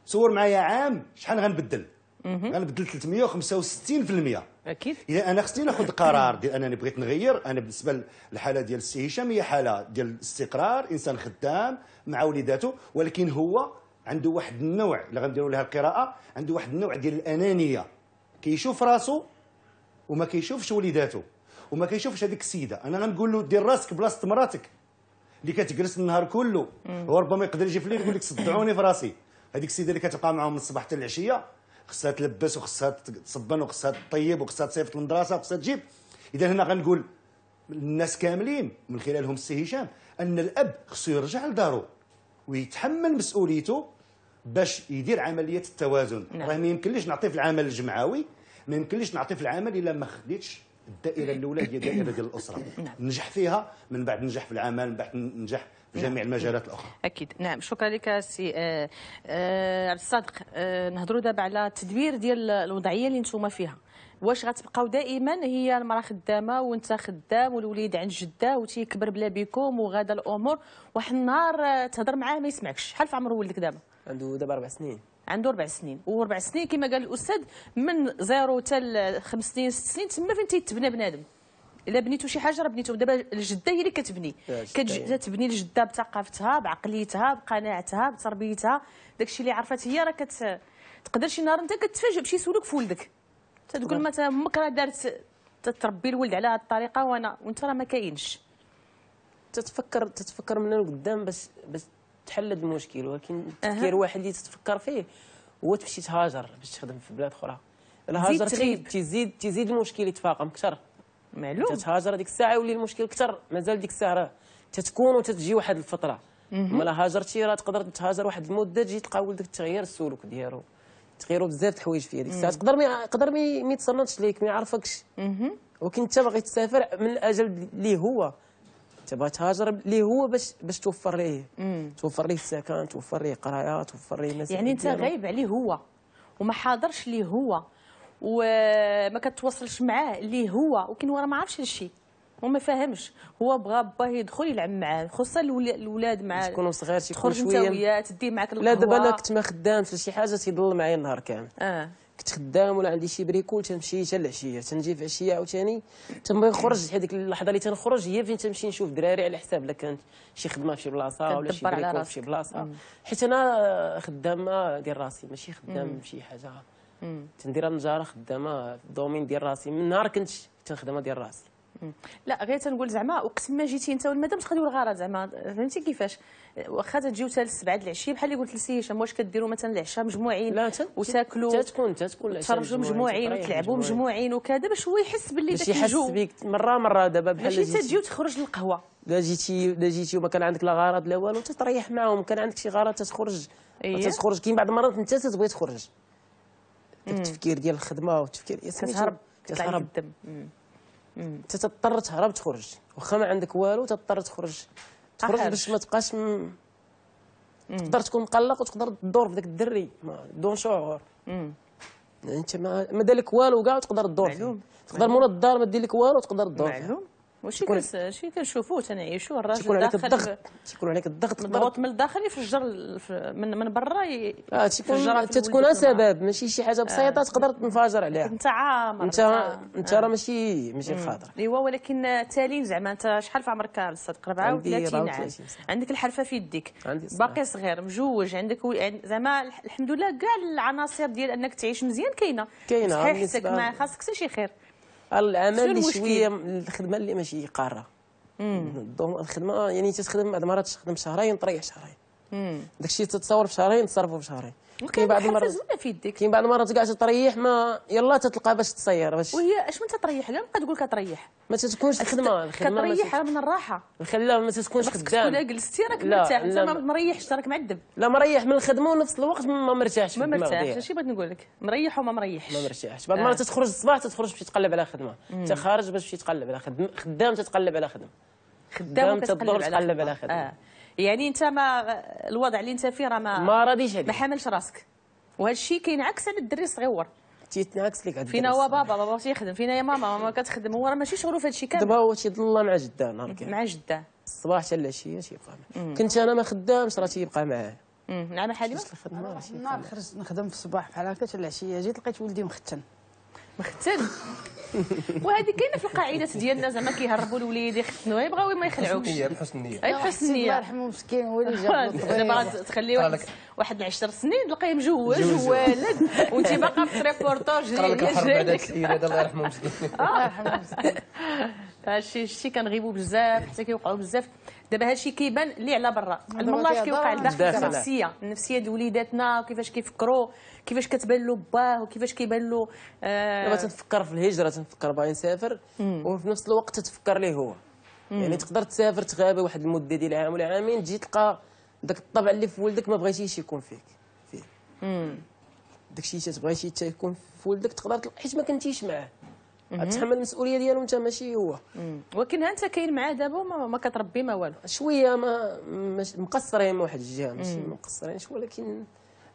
صور معايا عام شحال غنبدل غنبدل 365% اكيد اذا انا خصني ناخذ قرار ديال انني بغيت نغير انا بالنسبه للحاله ديال السي هشام هي حاله ديال الاستقرار انسان خدام مع وليداته ولكن هو عنده واحد النوع اللي غنديروا لها القراءه عنده واحد النوع ديال الانانيه كيشوف راسو وما كيشوفش وليداته وما كيشوفش هذيك السيده انا غنقول له دير راسك بلاصه مراتك اللي كتجلس النهار كله وربما يقدر يجي في الليل يقول لك صدعوني في راسي هذيك السيده اللي كتبقى معاهم من الصباح حتى العشيه خصها تلبس وخصها تصبن وخصها تطيب وخصها تصيفط المدرسه وخصها تجيب اذا هنا غنقول الناس كاملين من خلالهم السي هشام ان الاب خصو يرجع لدارو ويتحمل مسؤوليته باش يدير عمليه التوازن نعم. راه ما يمكنليش نعطيه في العمل الجمعوي ما يمكنليش نعطيه في العمل الا ما خديتش الدائره الاولى هي دائره ديال الاسره نعم. نجح فيها من بعد نجح في العمل من بعد نجح جميع المجالات الاخرى اكيد نعم شكرا لك سي عبد آه،, أه الصادق أه نهضروا دابا على التدبير ديال الوضعيه اللي نتوما فيها واش غتبقاو دائما هي المراه خدامه وانت خدام والوليد عند جده وتيكبر بلا بيكم وغادا الامور واحد النهار آه، تهضر معاه ما يسمعكش شحال في عمر ولدك دابا عنده دابا اربع سنين عنده اربع سنين واربع سنين كما قال الاستاذ من زيرو حتى خمس سنين ست سنين تما فين تيتبنى بنادم الا بنيتو شي حاجه راه بنيتو دابا الجده هي اللي كتبني كتبني الجده بثقافتها بعقليتها بقناعتها بتربيتها داكشي اللي عرفات هي راه كت تقدر شي نهار انت كتفاجئ بشي سلوك في ولدك تقول نعم. مثلا امك راه دارت تتربي الولد على هذه الطريقه وانا وانت راه ما كاينش تتفكر تتفكر من القدام بس بس تحل المشكل ولكن التفكير أه. واحد اللي تتفكر فيه هو تمشي تهاجر باش تخدم في بلاد اخرى الهاجر تزيد تزيد المشكل يتفاقم اكثر معلوم تتهاجر هذيك الساعه يولي المشكل اكثر مازال ديك الساعه تتكون وتتجي واحد الفتره الا هاجرتي راه تقدر تتهاجر واحد المده تجي تلقى ولدك تغير السلوك ديالو تغيروا بزاف الحوايج في ديك الساعه تقدر ما يقدر ما يتصنتش ليك ما يعرفكش ولكن انت باغي تسافر من الاجل اللي هو انت باغي تهاجر اللي هو باش باش توفر ليه توفر ليه السكن توفر ليه قرايه توفر ليه مسائل يعني انت غايب عليه هو وما حاضرش ليه هو وما كتواصلش معاه اللي هو ولكن هو راه ما عرفش هادشي هو ما فاهمش هو بغى باه يدخل يلعب معاه خصوصا الاولاد معاه تكونوا صغير تكون شويه وياه تدي معاك لا دابا انا كنت ما خدام في شي حاجه تيضل معايا النهار كامل اه كنت خدام ولا عندي شي بريكول تنمشي حتى العشيه تنجي في العشيه عاوتاني تنبغي نخرج هذيك اللحظه اللي تنخرج هي فين تمشي نشوف دراري على حساب لا كانت شي خدمه في شي بلاصه ولا شي بريكول في شي بلاصه حيت انا خدامه ديال راسي ماشي خدام في شي حاجه تندير النجاره خدامه في الدومين ديال راسي من نهار كنت تنخدم ديال راسي لا غير تنقول زعما وقت ما جيتي انت والمدام تخديو الغرض زعما فهمتي كيفاش واخا تجيو حتى للسبعه د العشيه بحال اللي قلت لسي هشام واش كديروا مثلا العشاء مجموعين لا وتاكلوا تتكون تتكون تخرجوا مجموعين وتلعبوا مجموعين وكذا باش هو يحس باللي داك الجو يحس بيك مره مره دابا بحال ماشي تجي وتخرج للقهوه لا جيتي لا جيتي وما كان عندك لا غرض لا والو تتريح معاهم كان عندك شي غرض تتخرج إيه. تتخرج كاين بعض المرات انت تتبغي تخرج التفكير ديال الخدمه والتفكير كتهرب كتهرب انت تضطر تهرب تخرج واخا ما عندك والو تضطر تخرج تخرج باش ما تبقاش م... تقدر تكون مقلق وتقدر تدور في ذاك الدري دون شعور انت ما, دار لك والو كاع وتقدر تدور معلوم تقدر مولا الدار ما دير لك والو تقدر تدور معلوم واش كس شي كنشوفوه تنعيشوه الراجل داخل الضغط تيكون عليك الضغط الضغط من الداخل يفجر من من برا اه تيكون تتكون سبب ماشي شي حاجه بسيطه آه تقدر تنفجر عليها انت عامر انت انت راه ماشي ماشي خاطر ايوا ولكن تالين زعما انت شحال في عمرك الصدق 34 عام عندك الحرفه في يديك باقي صغير مجوج عندك زعما الحمد لله كاع العناصر ديال انك تعيش مزيان كاينه كاينه صحيح ما خاصك حتى شي خير العمل شويه الخدمه اللي ماشي قاره الخدمه يعني تتخدم بعض المرات تخدم شهرين طريح شهرين داكشي تتصور في شهرين تصرفوا في شهرين كاين بعض المرات في يديك كاين بعض المرات كاع تريح ما يلا تتلقى باش تصير باش وهي اش من تتريح لا بقى تقول كطريح ما تتكونش الخدمه الخدمه كطريح من الراحه الخلا ما تتكونش خدام تكون أه، جلستي راك مرتاح ما مريحش راك معذب لا مريح من الخدمه ونفس الوقت ما مرتاحش ما مرتاحش اش بغيت نقول لك مريح وما مريحش ما مرتاحش بعض آه. المرات تخرج الصباح تتخرج باش تقلب على خدمه انت خارج باش تقلب على خدمه خدام تتقلب على خدمه خدام تضرب تقلب على خدام آه. يعني انت ما الوضع اللي انت فيه راه ما ما راضيش عليه ما حاملش راسك وهذا الشيء كينعكس على الدري الصغيور تيتنعكس لك فينا هو بابا بابا تيخدم فينا يا ماما ماما كتخدم هو راه ماشي شغلو في هذا الشيء كامل دابا هو تيضل مع جده نهار كامل مع جده الصباح حتى العشيه تيبقى كنت انا ما خدامش راه تيبقى معاه نعم حليمه النهار خرجت نخدم في الصباح بحال هكا حتى العشيه جيت لقيت ولدي مختن مختن *laughs* *laughs* وهذه كاينه في القاعده ديالنا زعما كيهربوا الوليد يختنوا يبغاو ما يخلعوش هي بحسن النيه اي بحسن النيه الله يرحمه مسكين هو اللي جاب دابا *laughs* تخليه واحد واحد 10 سنين تلقاه مجوز والد *laughs* وانت باقا في ريبورتاج هي جايك الله يرحمه مسكين الله يرحمه مسكين هادشي شتي كنغيبوا بزاف حتى كيوقعوا بزاف دابا هادشي كيبان اللي على برا الملاش كيوقع لداخل النفسيه النفسيه ديال وليداتنا وكيفاش كيفكروا كيفاش كتبان له باه وكيفاش كيبان له آه دابا تنفكر في الهجره تنفكر باغي نسافر وفي نفس الوقت تتفكر ليه هو مم. يعني تقدر تسافر تغابي واحد المده ديال عام ولا عامين تجي تلقى داك الطبع اللي في ولدك ما بغيتيش يكون فيك فيه داكشي اللي تبغي شي تكون في ولدك تقدر تلقى حيت ما كنتيش معاه تحمل المسؤوليه ديالو انت ماشي هو ولكن انت كاين معاه دابا ما, كتربي ما والو شويه ما مقصرين من واحد الجهه ماشي مقصرينش ولكن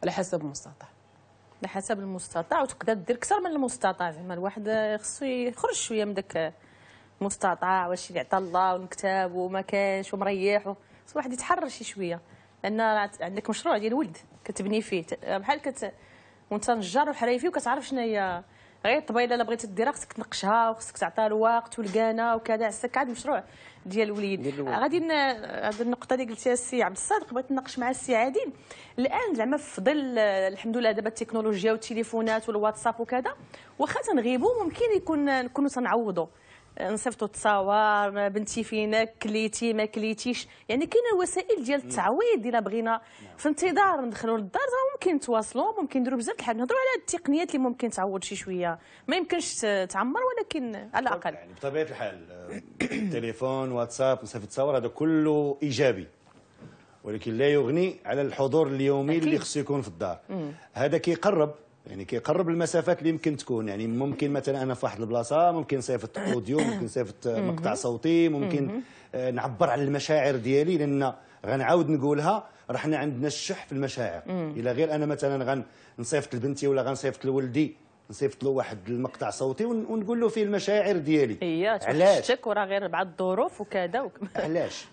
على حسب المستطاع على حسب المستطاع وتقدر دير اكثر من المستطاع زعما الواحد خصو يخرج شويه من داك المستطاع واش اللي عطى الله ونكتاب وما كاينش ومريح خصو الواحد يتحرر شي شويه لان عندك مشروع ديال ولد كتبني فيه بحال كت وانت نجار وحريفي وكتعرف شنو هي غير الطبيله الا بغيتي ديرها خصك تنقشها وخصك تعطيها الوقت والكانه وكذا عساك عاد المشروع ديال الوليد غادي هذه النقطه اللي قلتيها السي عبد الصادق بغيت نناقش مع السي عادل الان زعما في ظل الحمد لله دابا التكنولوجيا والتليفونات والواتساب وكذا واخا تنغيبوا ممكن يكون نكونوا تنعوضوا نصيفطوا تصاور بنتي فينك كليتي ما كليتيش يعني كاينه وسائل ديال التعويض الا بغينا نعم. في انتظار ندخلوا للدار راه ممكن نتواصلوا ممكن نديروا بزاف الحاجات نهضروا على التقنيات اللي ممكن تعوض شي شويه ما يمكنش تعمر ولكن على الاقل يعني بطبيعه الحال آه، *coughs* تليفون واتساب نصيفط تصاور هذا كله ايجابي ولكن لا يغني على الحضور اليومي أكيد. اللي خصو يكون في الدار هذا كيقرب يعني كيقرب المسافات اللي يمكن تكون يعني ممكن مثلا انا في واحد البلاصه ممكن صيفط اوديو ممكن صيفط *laughs* مقطع صوتي ممكن آه، نعبر على المشاعر ديالي لان غنعاود نقولها راه حنا عندنا الشح في المشاعر الا غير انا مثلا غنصيفط لبنتي ولا غنصيفط لولدي نصيفط له واحد المقطع صوتي ونقول له فيه المشاعر ديالي إيه علاش وراه غير بعض الظروف وكذا وك... *laughs* علاش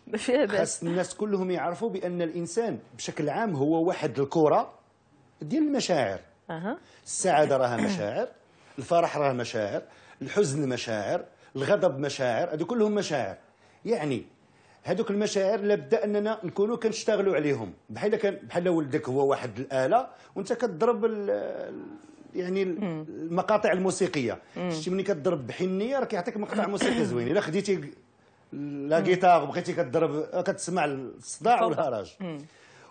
خاص الناس كلهم يعرفوا بان الانسان بشكل عام هو واحد الكره ديال المشاعر السعاده راها مشاعر الفرح راه مشاعر الحزن مشاعر الغضب مشاعر هذو كلهم مشاعر يعني هذوك المشاعر لابد اننا نكونوا كنشتغلوا عليهم بحال كان بحال ولدك هو واحد الاله وانت كتضرب يعني المقاطع الموسيقيه شتي ملي كتضرب بحنيه راه كيعطيك مقطع *coughs* موسيقي زوين الا خديتي لا جيتار وبغيتي كتضرب كتسمع الصداع والهراج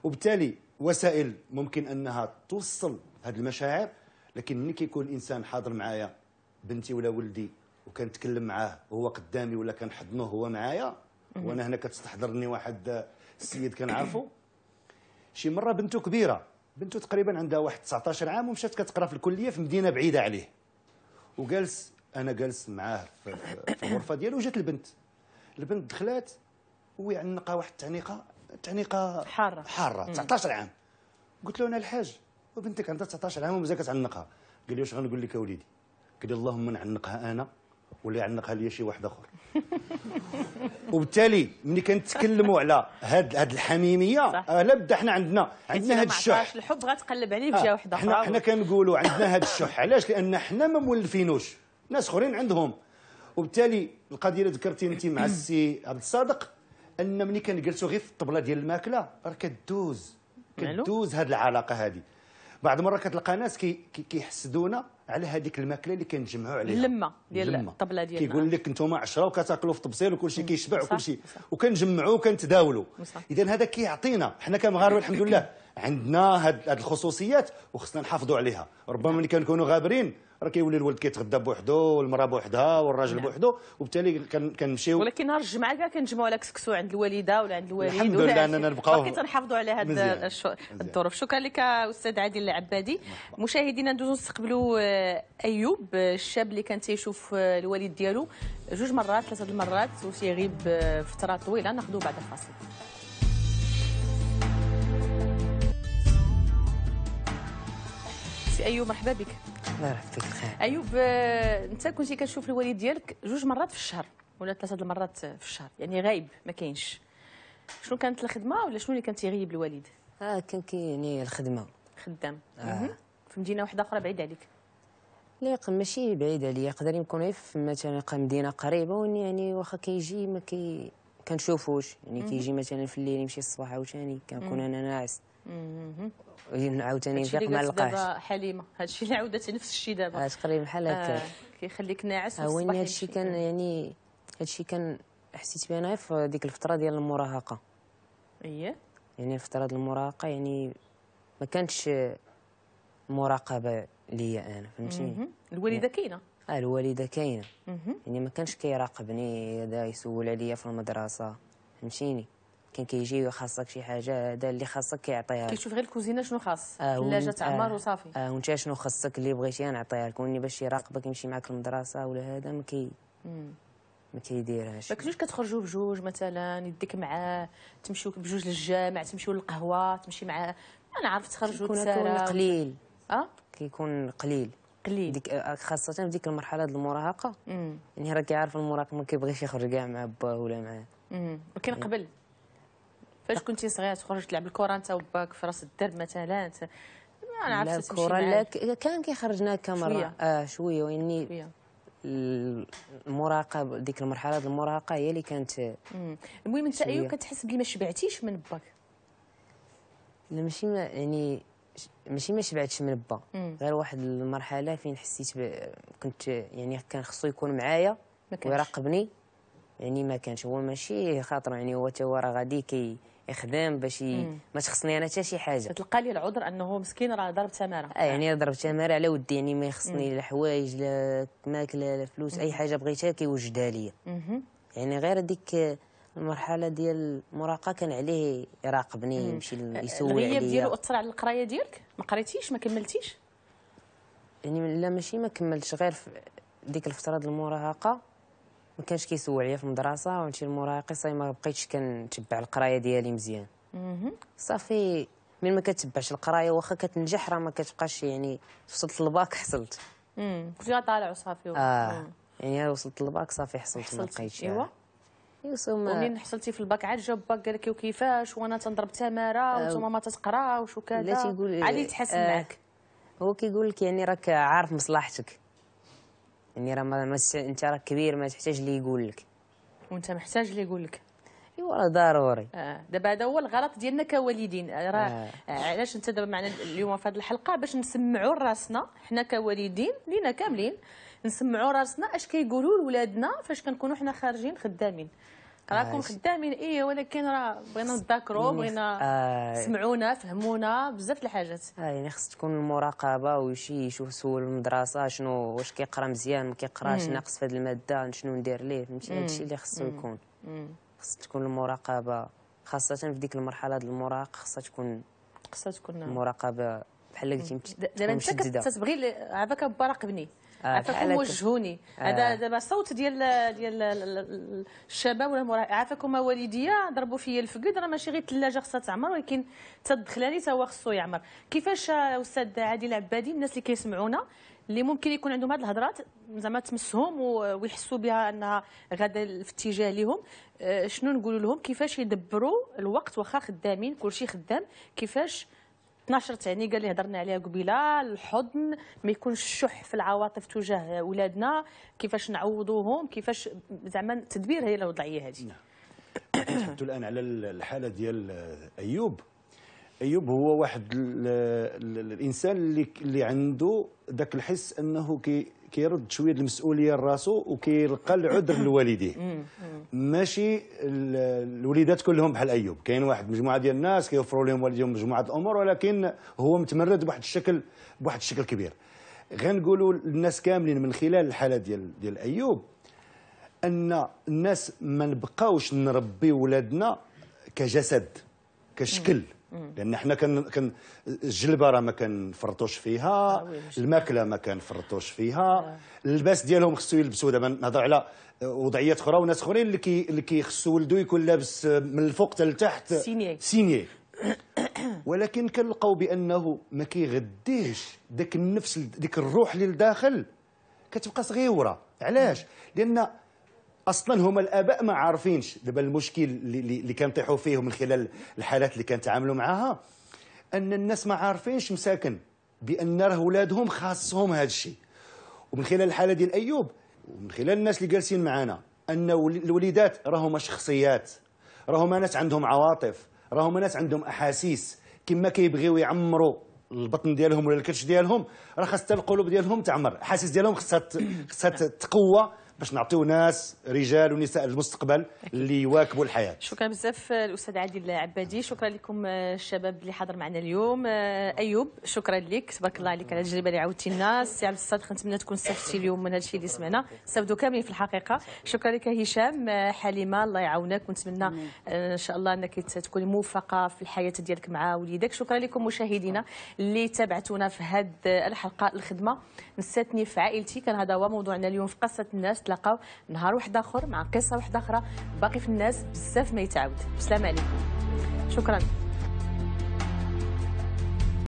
وبالتالي وسائل ممكن انها توصل هاد المشاعر لكن ملي كيكون الانسان حاضر معايا بنتي ولا ولدي وكنتكلم معاه هو قدامي ولا كنحضنه هو معايا وانا هنا كتستحضرني واحد السيد كنعرفو شي مره بنته كبيره بنته تقريبا عندها واحد 19 عام ومشات كتقرا في الكليه في مدينه بعيده عليه وجالس انا جالس معاه في, في الغرفه ديالو وجات البنت البنت دخلات ويعنقها واحد التعنيقه تعنيقه حاره حاره 19 عام قلت له انا الحاج وبنتك عندها 19 عام ومازال كتعنقها قال لي واش غنقول لك يا وليدي قال لي اللهم نعنقها انا ولا يعنقها لي شي واحد اخر *laughs* وبالتالي ملي كنتكلموا على هاد هاد الحميميه صح. آه، لا بدا حنا عندنا عندنا هاد الشح الحب غتقلب عليه بجهه آه، واحده وحده اخرى حنا حنا كنقولوا عندنا هاد الشح علاش لان حنا ما مولفينوش ناس اخرين عندهم وبالتالي القضيه اللي ذكرتي انت مع *clears throat* السي عبد الصادق ان ملي كنجلسوا غير في الطبله ديال الماكله راه كدوز كدوز هاد العلاقه هذه بعض المرات كتلقى ناس كيحسدونا كي على هذيك الماكله اللي كنجمعوا عليها اللمه ديال الطبله ديالنا كيقول لك انتم 10 وكتاكلوا في الطبسيل وكل شيء كيشبع وكل شيء وكنجمعوا وكنتداولوا اذا هذا كيعطينا حنا كمغاربه *coughs* الحمد لله عندنا هاد الخصوصيات وخصنا نحافظوا عليها ربما ملي كنكونوا غابرين راه كيولي الولد كيتغدى بوحدو والمراه بوحدها والراجل نعم. بوحدو وبالتالي كنمشيو ولكن نهار الجمعه كاع كنجمعوا على كسكسو عند الوالده ولا عند الوالد الحمد لله اننا نبقاو باقي تنحافظوا على هاد الظروف شكرا لك استاذ عادل العبادي مشاهدينا ندوزو نستقبلوا آه، ايوب الشاب اللي كان تيشوف آه، الوالد ديالو جوج مرات ثلاثه المرات وتيغيب آه، فتره طويله ناخذوه بعد الفاصل سي ايوب مرحبا بك الله يرحمك الخير ايوب آه، انت كنتي كتشوف الوالد ديالك جوج مرات في الشهر ولا ثلاثه المرات في الشهر يعني غايب ما كاينش شنو كانت الخدمه ولا شنو اللي كان تيغيب الوالد اه كان يعني الخدمه خدام آه. في مدينه واحده اخرى بعيد عليك لا ماشي بعيد عليا يقدر يكون غير مثلا مدينه قريبه واني يعني واخا كيجي ما كي كنشوفوش يعني كيجي مثلا في الليل يمشي الصباح عاوتاني كنكون انا ناعس عاوتاني نفيق ما لقاش حليمه هادشي اللي عاودت نفس الشيء دابا آه، تقريبا بحال آه، هكا آه كيخليك ناعس هو آه، ان هادشي كان يعني هادشي كان حسيت بيه انا في ديك الفتره ديال المراهقه اييه يعني فتره المراهقه يعني ما كانتش مراقبه ليا انا فهمتيني يعني الوالده كاينه اه الوالده كاينه يعني ما كانش كيراقبني هذا يسول عليا في المدرسه فهمتيني كان كيجي خاصك شي حاجه هذا اللي خاصك كيعطيها كيشوف غير الكوزينه شنو خاص آه ثلاجه آه عمر وصافي اه وانت شنو خاصك اللي بغيتي نعطيها لك واني باش يراقبك يمشي معك المدرسه ولا هذا ما كي ما كيديرهاش ما كنتوش كتخرجوا بجوج مثلا يديك معاه تمشيو بجوج للجامع تمشيو للقهوه تمشي معاه انا عارف تخرجوا تسارا قليل اه كيكون قليل قليل ديك آه، خاصه في ديك المرحله ديال المراهقه يعني راه كيعرف المراهق ما كيبغيش يخرج كاع مع باه ولا معاه ولكن إيه. قبل فاش كنتي صغيره تخرج تلعب الكره انت وباك في راس الدرب مثلا انا عرفت الكره لا كان كيخرجنا كمره شويه اه شويه واني المراقب المراهقه ديك المرحله ديال المراهقه هي اللي كانت المهم انت ايوه كتحس بلي ما شبعتيش من باك لا ماشي يعني ماشي ما شبعتش من با غير واحد المرحله فين حسيت كنت يعني كان خصو يكون معايا ويراقبني يعني ما كانش هو ماشي خاطر يعني هو توا راه غادي كي يخدم باش ما تخصني انا حتى شي حاجه تلقى لي العذر انه مسكين راه ضرب تماره آه يعني ضرب تماره على ودي يعني ما يخصني لا حوايج لا ماكله لا فلوس اي حاجه بغيتها كيوجدها لي يعني غير ديك المرحله ديال المراهقه كان عليه يراقبني يمشي أه، يسول عليا الغياب ديالو اثر على القرايه ديالك ما قريتيش ما كملتيش يعني لا ماشي ما كملتش غير في ديك الفتره ديال المراهقه ما كانش كيسول عليا في المدرسه ونمشي للمراهقه صاي ما بقيتش كنتبع القرايه ديالي مزيان صافي من ما كتبعش القرايه واخا كتنجح راه ما كتبقاش يعني وصلت للباك حصلت امم كنتي طالع وصافي اه يعني وصلت للباك صافي حصلت ما بقيتش ايوا يعني. يوسف ومنين حصلتي في الباك عاد جا باك قال لك وكيفاش وانا تنضرب تماره آه، وانتوما ما تتقراوش وكذا علي تحس آه معاك هو كيقول لك يعني راك عارف مصلحتك يعني راه ما انت راك كبير ما تحتاج لي يقول لك وانت محتاج لي يقول لك ايوا ضروري آه دابا هذا هو الغلط ديالنا كوالدين راه آه. آه، علاش انت دابا معنا اليوم في هذه الحلقه باش نسمعوا راسنا حنا كوالدين لينا كاملين نسمعوا راسنا اش كيقولوا لولادنا فاش كنكونوا حنا خارجين خدامين راكم آه، خدامين ايه ولكن راه بغينا نتذكروا بغينا آه، سمعونا فهمونا بزاف الحاجات اه يعني خص تكون المراقبه وشي يشوف سول المدرسه شنو واش كيقرا مزيان ما كيقراش ناقص في هذه الماده شنو ندير ليه فهمتي هادشي اللي خصو يكون خص تكون المراقبه خاصه في ديك المرحله ديال المراهق خصها تكون خصها تكون مراقبه بحال قلتي دابا انت كتبغي عافاك با راقبني آه، عافاكم وجهوني آه. هذا دابا صوت ديال ديال الشباب والمراهقين عافاكم والديا ضربوا فيا الفقد راه ماشي غير الثلاجه خصها تعمر ولكن حتى الدخلاني تا هو خصو يعمر كيفاش استاذ عادل عبادي الناس اللي كيسمعونا اللي ممكن يكون عندهم هذه الهضرات زعما تمسهم ويحسوا بها انها غادا في اتجاه لهم آه، شنو نقول لهم كيفاش يدبروا الوقت واخا خدامين كلشي خدام كيفاش 12 تعني قال اللي هضرنا عليها قبيله الحضن ما يكونش الشح في العواطف تجاه ولادنا كيفاش نعوضوهم كيفاش زعما تدبير هي الوضعيه هذه نعم الان على الحاله ديال ايوب ايوب هو واحد الانسان اللي اللي عنده ذاك الحس انه كي كيرد شويه المسؤوليه لراسو وكيلقى العذر *coughs* لوالديه ماشي الوليدات كلهم بحال ايوب كاين واحد مجموعه ديال الناس كيوفروا لهم والديهم مجموعه الامور ولكن هو متمرد بواحد الشكل بواحد الشكل كبير غنقولوا للناس كاملين من خلال الحاله ديال ديال ايوب ان الناس ما نبقاوش نربي ولادنا كجسد كشكل مم. لان حنا كان كان الجلبه راه ما كنفرطوش فيها آه، الماكله ما كنفرطوش فيها اللباس ديالهم خصو يلبسوا دابا نهضر على وضعيات اخرى وناس اخرين اللي كي اللي كيخصو ولدو يكون لابس من الفوق حتى لتحت سينيي *coughs* ولكن كنلقاو بانه ما كيغديهش ذاك النفس ديك الروح اللي لداخل كتبقى صغيره علاش لان اصلا هما الاباء ما عارفينش دابا المشكل اللي, اللي كنطيحوا فيه من خلال الحالات اللي كنتعاملوا معاها ان الناس ما عارفينش مساكن بان راه ولادهم خاصهم هذا الشيء ومن خلال الحاله ديال ايوب ومن خلال الناس اللي جالسين معنا ان الوليدات راهما شخصيات راهما ناس عندهم عواطف راهما ناس عندهم احاسيس كما كيبغيو يعمروا البطن ديالهم ولا الكرش ديالهم راه خاص القلوب ديالهم تعمر الاحاسيس ديالهم خاصها خاصها تقوى باش نعطيو ناس رجال ونساء المستقبل اللي يواكبوا الحياه شكرا بزاف الاستاذ عادل عبادي شكرا لكم الشباب اللي حاضر معنا اليوم ايوب شكرا لك تبارك الله عليك على التجربه اللي عاودتي لنا السي عبد الصادق نتمنى تكون استفدتي اليوم من هذا الشيء اللي سمعنا استفدوا كاملين في الحقيقه شكرا لك هشام حليمه الله يعاونك ونتمنى ان شاء الله انك تكوني موفقه في الحياه ديالك مع وليدك شكرا لكم مشاهدينا اللي تابعتونا في هذه الحلقه الخدمه نساتني في عائلتي كان هذا هو موضوعنا اليوم في قصه الناس تلاقاو نهار واحد اخر مع قصه واحده اخرى باقي في الناس بزاف ما يتعاود السلام عليكم شكرا